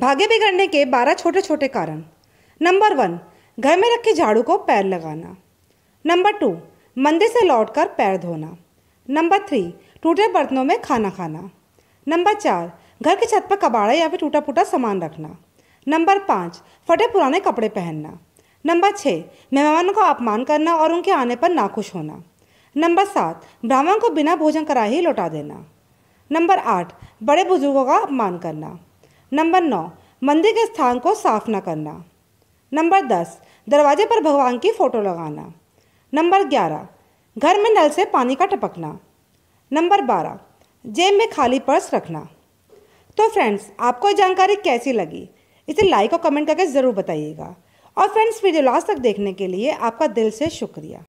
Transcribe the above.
भाग्य बिगड़ने के बारह छोटे छोटे कारण नंबर वन घर में रखे झाड़ू को पैर लगाना नंबर टू मंदिर से लौटकर पैर धोना नंबर थ्री टूटे बर्तनों में खाना खाना नंबर चार घर की छत पर कबाड़ा या फिर टूटा फूटा सामान रखना नंबर पाँच फटे पुराने कपड़े पहनना नंबर छः मेहमानों का अपमान करना और उनके आने पर नाखुश होना नंबर सात ब्राह्मण को बिना भोजन कराए ही लौटा देना नंबर आठ बड़े बुजुर्गों का अपमान करना नंबर नौ मंदिर के स्थान को साफ न करना नंबर दस दरवाजे पर भगवान की फ़ोटो लगाना नंबर ग्यारह घर में नल से पानी का टपकना नंबर बारह जेब में खाली पर्स रखना तो फ्रेंड्स आपको जानकारी कैसी लगी इसे लाइक और कमेंट करके ज़रूर बताइएगा और फ्रेंड्स वीडियो लास्ट तक देखने के लिए आपका दिल से शुक्रिया